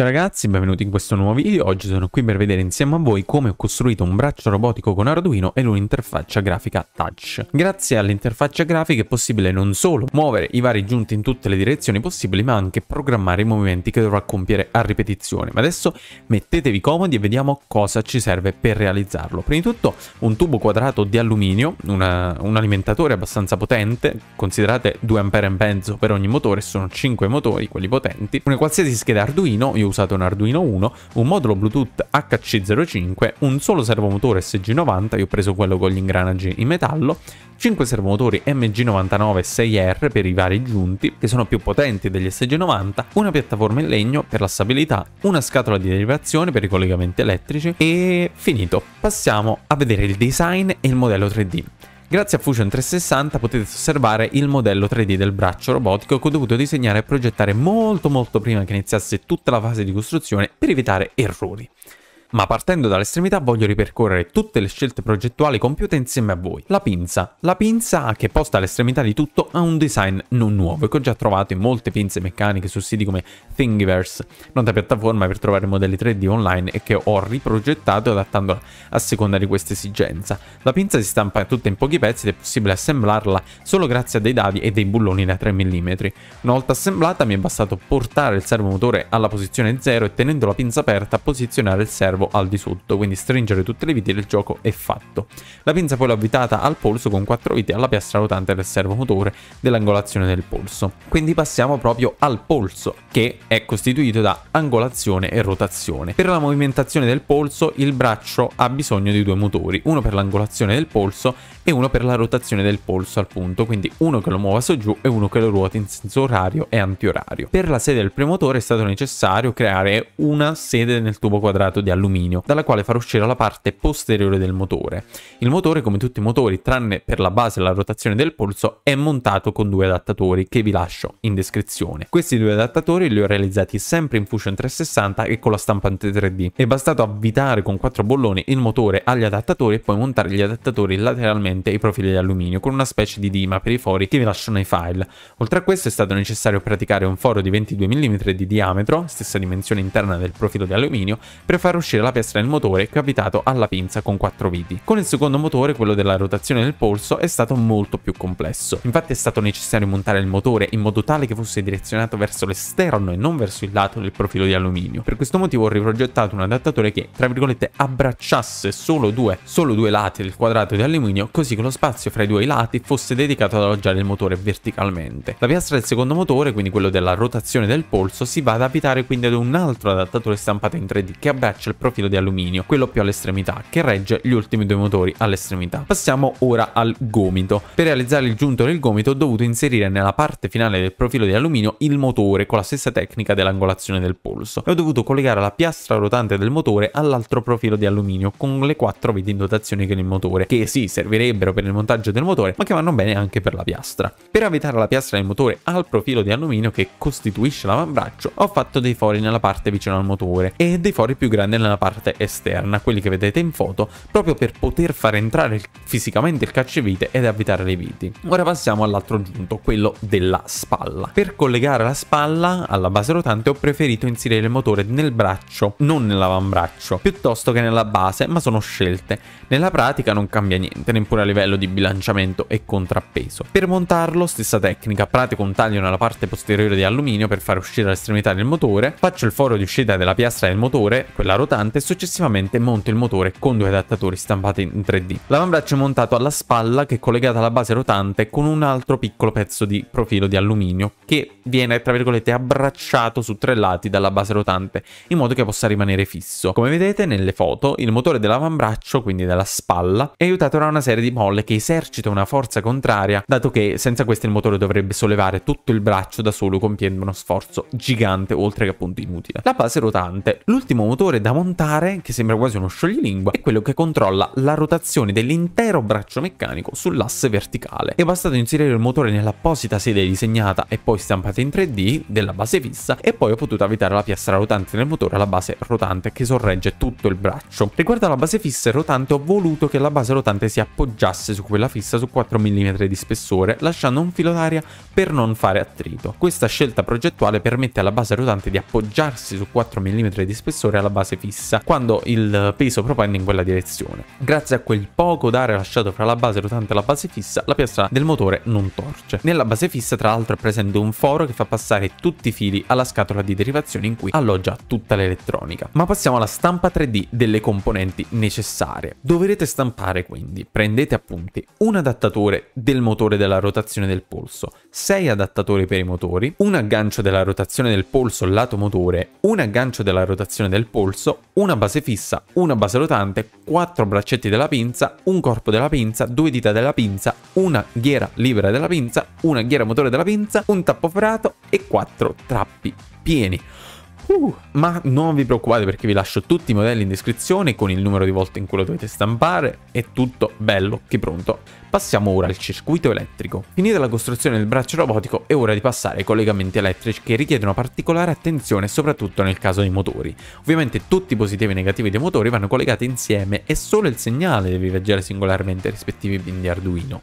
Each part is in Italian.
Ciao ragazzi, benvenuti in questo nuovo video. Oggi sono qui per vedere insieme a voi come ho costruito un braccio robotico con Arduino e un'interfaccia grafica touch. Grazie all'interfaccia grafica è possibile non solo muovere i vari giunti in tutte le direzioni possibili, ma anche programmare i movimenti che dovrà compiere a ripetizione. Ma adesso mettetevi comodi e vediamo cosa ci serve per realizzarlo. Prima di tutto un tubo quadrato di alluminio, una, un alimentatore abbastanza potente, considerate 2 ampere e mezzo per ogni motore, sono 5 motori, quelli potenti, una qualsiasi scheda Arduino, io usate un Arduino 1, un modulo Bluetooth HC05, un solo servomotore SG90, io ho preso quello con gli ingranaggi in metallo, 5 servomotori MG99 6R per i vari giunti, che sono più potenti degli SG90, una piattaforma in legno per la stabilità, una scatola di derivazione per i collegamenti elettrici e finito. Passiamo a vedere il design e il modello 3D. Grazie a Fusion 360 potete osservare il modello 3D del braccio robotico che ho dovuto disegnare e progettare molto molto prima che iniziasse tutta la fase di costruzione per evitare errori. Ma partendo dall'estremità voglio ripercorrere tutte le scelte progettuali compiute insieme a voi. La pinza. La pinza che posta all'estremità di tutto ha un design non nuovo e ecco, che ho già trovato in molte pinze meccaniche su siti come Thingiverse, nota piattaforma per trovare modelli 3D online e che ho riprogettato adattandola a seconda di questa esigenza. La pinza si stampa tutta in pochi pezzi ed è possibile assemblarla solo grazie a dei dadi e dei bulloni da 3 mm. Una volta assemblata mi è bastato portare il servomotore alla posizione 0 e tenendo la pinza aperta posizionare il servo servo al di sotto, quindi stringere tutte le viti del gioco è fatto. La pinza poi l'ho avvitata al polso con 4 viti alla piastra rotante del servo motore dell'angolazione del polso. Quindi passiamo proprio al polso, che è costituito da angolazione e rotazione. Per la movimentazione del polso il braccio ha bisogno di due motori, uno per l'angolazione del polso e uno per la rotazione del polso al punto, quindi uno che lo muova su giù e uno che lo ruota in senso orario e antiorario. Per la sede del premotore è stato necessario creare una sede nel tubo quadrato di alluminio alluminio, dalla quale far uscire la parte posteriore del motore. Il motore, come tutti i motori, tranne per la base e la rotazione del polso, è montato con due adattatori che vi lascio in descrizione. Questi due adattatori li ho realizzati sempre in Fusion 360 e con la stampante 3D. È bastato avvitare con quattro bolloni il motore agli adattatori e poi montare gli adattatori lateralmente ai profili di alluminio con una specie di dima per i fori che vi lascio nei file. Oltre a questo è stato necessario praticare un foro di 22 mm di diametro, stessa dimensione interna del profilo di alluminio, per far uscire uscire la piastra del motore che ho avvitato alla pinza con quattro viti. Con il secondo motore, quello della rotazione del polso, è stato molto più complesso. Infatti è stato necessario montare il motore in modo tale che fosse direzionato verso l'esterno e non verso il lato del profilo di alluminio. Per questo motivo ho riprogettato un adattatore che, tra virgolette, abbracciasse solo due, solo due lati del quadrato di alluminio, così che lo spazio fra i due lati fosse dedicato ad alloggiare il motore verticalmente. La piastra del secondo motore, quindi quello della rotazione del polso, si va ad abitare quindi ad un altro adattatore stampato in 3D che abbraccia il profilo profilo di alluminio, quello più all'estremità, che regge gli ultimi due motori all'estremità. Passiamo ora al gomito. Per realizzare il giunto del gomito ho dovuto inserire nella parte finale del profilo di alluminio il motore con la stessa tecnica dell'angolazione del polso e ho dovuto collegare la piastra rotante del motore all'altro profilo di alluminio con le quattro viti in dotazione che il motore, che sì servirebbero per il montaggio del motore ma che vanno bene anche per la piastra. Per avvitare la piastra del motore al profilo di alluminio che costituisce l'avambraccio ho fatto dei fori nella parte vicino al motore e dei fori più grandi nella parte esterna, quelli che vedete in foto, proprio per poter far entrare fisicamente il cacciavite ed avvitare le viti. Ora passiamo all'altro aggiunto, quello della spalla. Per collegare la spalla alla base rotante ho preferito inserire il motore nel braccio, non nell'avambraccio, piuttosto che nella base, ma sono scelte. Nella pratica non cambia niente, neppure a livello di bilanciamento e contrappeso. Per montarlo, stessa tecnica, pratico un taglio nella parte posteriore di alluminio per far uscire l'estremità del motore, faccio il foro di uscita della piastra del motore, quella rotante, pulsante e successivamente monto il motore con due adattatori stampati in 3D. L'avambraccio è montato alla spalla che è collegata alla base rotante con un altro piccolo pezzo di profilo di alluminio che viene tra virgolette abbracciato su tre lati dalla base rotante in modo che possa rimanere fisso. Come vedete nelle foto il motore dell'avambraccio quindi della spalla è aiutato da una serie di molle che esercita una forza contraria dato che senza questo il motore dovrebbe sollevare tutto il braccio da solo compiendo uno sforzo gigante oltre che appunto inutile. La base rotante, l'ultimo motore da montare montare, che sembra quasi uno scioglilingua, è quello che controlla la rotazione dell'intero braccio meccanico sull'asse verticale. È bastato inserire il motore nell'apposita sede disegnata e poi stampata in 3D della base fissa e poi ho potuto avvitare la piastra rotante del motore alla base rotante che sorregge tutto il braccio. Riguardo alla base fissa e rotante ho voluto che la base rotante si appoggiasse su quella fissa su 4 mm di spessore lasciando un filo d'aria per non fare attrito. Questa scelta progettuale permette alla base rotante di appoggiarsi su 4 mm di spessore alla base fissa fissa quando il peso propende in quella direzione. Grazie a quel poco d'aria lasciato fra la base rotante e la base fissa, la piastra del motore non torce. Nella base fissa tra l'altro è presente un foro che fa passare tutti i fili alla scatola di derivazione in cui alloggia tutta l'elettronica. Ma passiamo alla stampa 3D delle componenti necessarie. Dovrete stampare quindi, prendete appunti, un adattatore del motore della rotazione del polso, 6 adattatori per i motori, un aggancio della rotazione del polso lato motore, un aggancio della rotazione del polso, una base fissa, una base rotante, quattro braccetti della pinza, un corpo della pinza, due dita della pinza, una ghiera libera della pinza, una ghiera motore della pinza, un tappo ferrato e quattro trappi pieni. Uh, ma non vi preoccupate perché vi lascio tutti i modelli in descrizione con il numero di volte in cui lo dovete stampare è tutto bello che pronto. Passiamo ora al circuito elettrico. Finita la costruzione del braccio robotico è ora di passare ai collegamenti elettrici che richiedono particolare attenzione soprattutto nel caso dei motori. Ovviamente tutti i positivi e i negativi dei motori vanno collegati insieme e solo il segnale deve viaggiare singolarmente ai rispettivi pin di Arduino.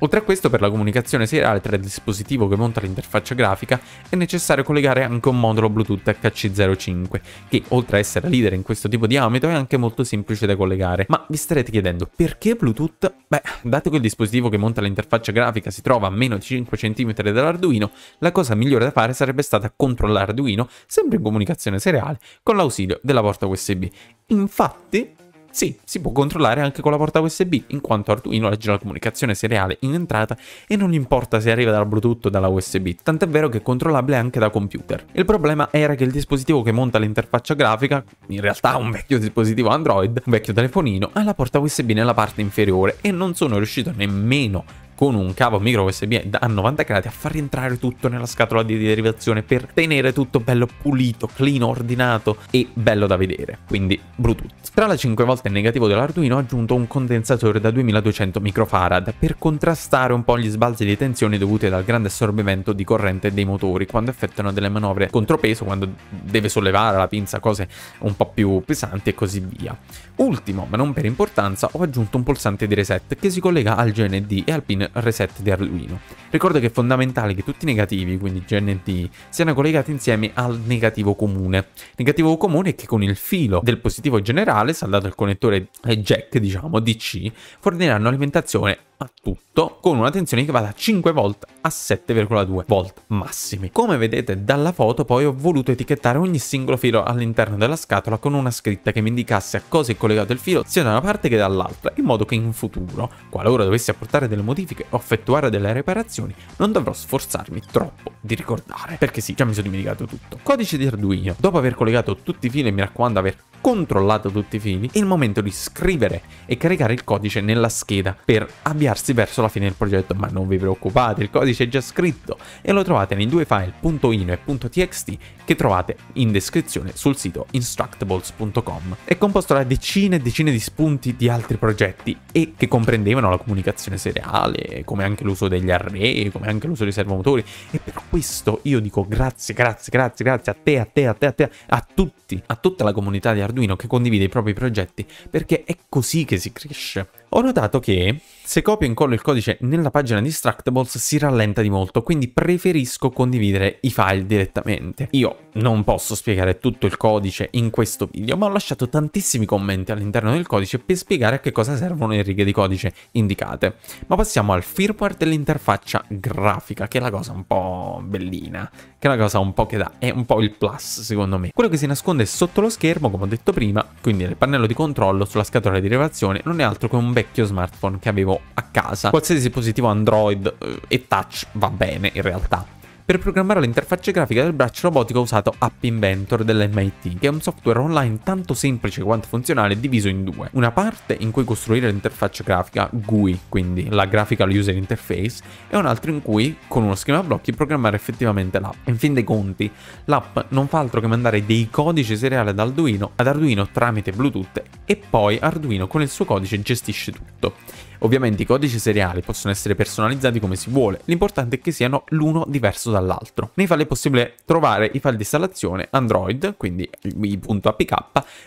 Oltre a questo, per la comunicazione seriale tra il dispositivo che monta l'interfaccia grafica è necessario collegare anche un modulo Bluetooth HC05, che oltre a essere leader in questo tipo di ambito è anche molto semplice da collegare. Ma vi starete chiedendo perché Bluetooth? Beh, dato che il dispositivo che monta l'interfaccia grafica si trova a meno di 5 cm dall'Arduino, la cosa migliore da fare sarebbe stata controllare Arduino, sempre in comunicazione seriale, con l'ausilio della porta USB. Infatti, sì, si può controllare anche con la porta USB, in quanto Arduino legge la comunicazione seriale in entrata e non importa se arriva dal Bluetooth o dalla USB, tant'è vero che è controllabile anche da computer. Il problema era che il dispositivo che monta l'interfaccia grafica, in realtà un vecchio dispositivo Android, un vecchio telefonino, ha la porta USB nella parte inferiore e non sono riuscito nemmeno con un cavo micro USB a 90 gradi a far rientrare tutto nella scatola di derivazione per tenere tutto bello pulito, clean, ordinato e bello da vedere, quindi Bluetooth. Tra la 5 volte il negativo dell'Arduino ho aggiunto un condensatore da 2200 microfarad per contrastare un po' gli sbalzi di tensione dovuti dal grande assorbimento di corrente dei motori quando effettuano delle manovre contropeso, quando deve sollevare la pinza cose un po' più pesanti e così via. Ultimo, ma non per importanza, ho aggiunto un pulsante di reset che si collega al GND e al pin reset di Arduino. Ricordo che è fondamentale che tutti i negativi, quindi GND, siano collegati insieme al negativo comune. Negativo comune è che con il filo del positivo generale, saldato al connettore jack, diciamo, DC, forniranno alimentazione a tutto con una tensione che va da 5 volt a 7,2 volt massimi. Come vedete dalla foto poi ho voluto etichettare ogni singolo filo all'interno della scatola con una scritta che mi indicasse a cosa è collegato il filo sia da una parte che dall'altra in modo che in futuro, qualora dovessi apportare delle modifiche o effettuare delle riparazioni non dovrò sforzarmi troppo di ricordare. Perché sì, già mi sono dimenticato tutto. Codice di Arduino. Dopo aver collegato tutti i fili mi raccomando aver controllato tutti i fili, è il momento di scrivere e caricare il codice nella scheda per avviarsi verso la fine del progetto, ma non vi preoccupate, il codice è già scritto e lo trovate nei due file .ino e .txt che trovate in descrizione sul sito instructables.com. È composto da decine e decine di spunti di altri progetti e che comprendevano la comunicazione seriale, come anche l'uso degli array, come anche l'uso dei servomotori e per questo io dico grazie, grazie, grazie, grazie a te, a te, a te, a te, a tutti, a tutta la comunità di Arduino Arduino che condivide i propri progetti, perché è così che si cresce. Ho notato che se copio e incollo il codice nella pagina Distractables si rallenta di molto, quindi preferisco condividere i file direttamente. Io non posso spiegare tutto il codice in questo video, ma ho lasciato tantissimi commenti all'interno del codice per spiegare a che cosa servono le righe di codice indicate. Ma passiamo al firmware dell'interfaccia grafica, che è la cosa un po' bellina, che è la cosa un po' che dà, è un po' il plus secondo me. Quello che si nasconde sotto lo schermo, come ho detto prima, quindi nel pannello di controllo sulla scatola di rilevazione, non è altro che un vecchio smartphone che avevo a casa. Qualsiasi dispositivo Android eh, e touch va bene in realtà per programmare l'interfaccia grafica del braccio robotico ho usato App Inventor dell'MIT, che è un software online tanto semplice quanto funzionale diviso in due. Una parte in cui costruire l'interfaccia grafica, GUI, quindi la Graphical User Interface, e un'altra in cui, con uno schema a blocchi, programmare effettivamente l'app. In fin dei conti, l'app non fa altro che mandare dei codici seriali ad Arduino, ad Arduino tramite Bluetooth e poi Arduino con il suo codice gestisce tutto. Ovviamente i codici seriali possono essere personalizzati come si vuole, l'importante è che siano l'uno diverso dall'altro. Nei file è possibile trovare i file di installazione Android, quindi i.apk,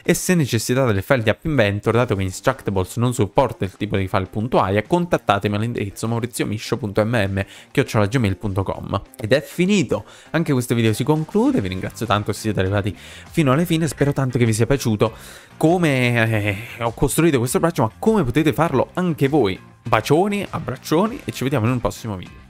e se necessitate del file di App Inventor, dato che Instructables non supporta il tipo di file.aia, contattatemi all'indirizzo mauriziomiscio.mm Ed è finito! Anche questo video si conclude, vi ringrazio tanto se siete arrivati fino alla fine, spero tanto che vi sia piaciuto come eh, ho costruito questo braccio, ma come potete farlo anche voi. Bacioni, abbraccioni e ci vediamo in un prossimo video.